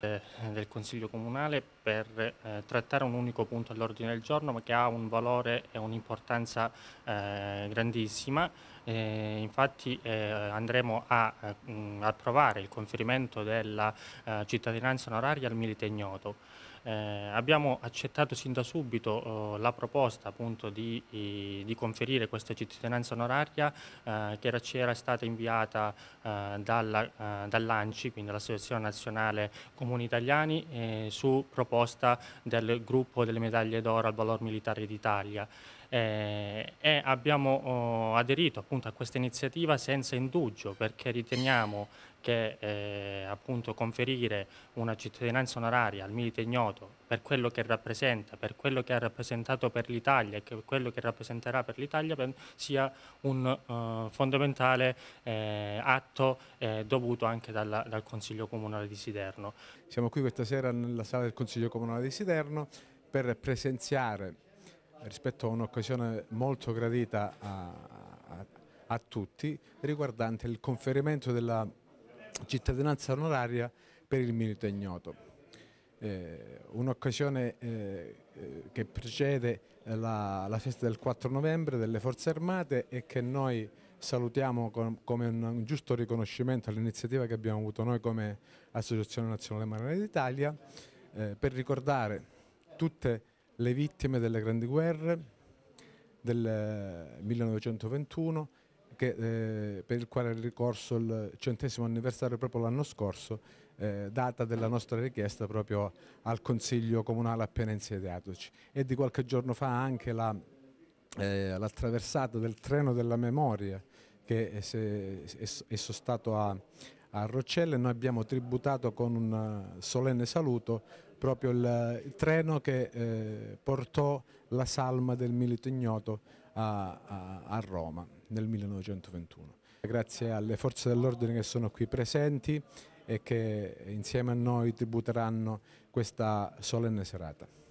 Eh, del Consiglio Comunale per eh, trattare un unico punto all'ordine del giorno ma che ha un valore e un'importanza eh, grandissima. Eh, infatti eh, andremo a eh, mh, approvare il conferimento della cittadinanza onoraria al milite ignoto. Eh, abbiamo accettato sin da subito eh, la proposta appunto, di, eh, di, conferire questa cittadinanza onoraria eh, che era stata inviata eh, dalla, eh, dall'ANCI, quindi l'Associazione Nazionale Comuni Italiani, su proposta del gruppo delle medaglie d'oro al valor militare d'Italia. Eh, e abbiamo oh, aderito appunto a questa iniziativa senza indugio perché riteniamo che eh, appunto conferire una cittadinanza onoraria al milite ignoto per quello che rappresenta, per quello che ha rappresentato per l'Italia e per quello che rappresenterà per l'Italia sia un uh, fondamentale eh, atto eh, dovuto anche dalla, dal Consiglio Comunale di Siderno. Siamo qui questa sera nella sala del Consiglio Comunale di Siderno per presenziare rispetto a un'occasione molto gradita a, a, a tutti riguardante il conferimento della cittadinanza onoraria per il milito ignoto. Eh, Un'occasione eh, eh che precede la, la, festa del 4 novembre delle Forze Armate e che noi salutiamo con, come un, un, giusto riconoscimento all'iniziativa che abbiamo avuto noi come Associazione Nazionale Marina d'Italia eh, per ricordare tutte le vittime delle grandi guerre del 1921 eh, che, eh, per il quale è ricorso il centesimo anniversario proprio l'anno scorso, eh, data della nostra richiesta proprio al Consiglio Comunale appena insediatoci. E di qualche giorno fa anche la, eh, la traversata del treno della memoria che è, è, è, è sostato a, a e noi abbiamo tributato con un eh, solenne saluto proprio il, il treno che eh, portò la salma del Milito Ignoto a, a, a Roma nel 1921. Grazie alle forze dell'ordine che sono qui presenti e che insieme a noi tributeranno questa solenne serata.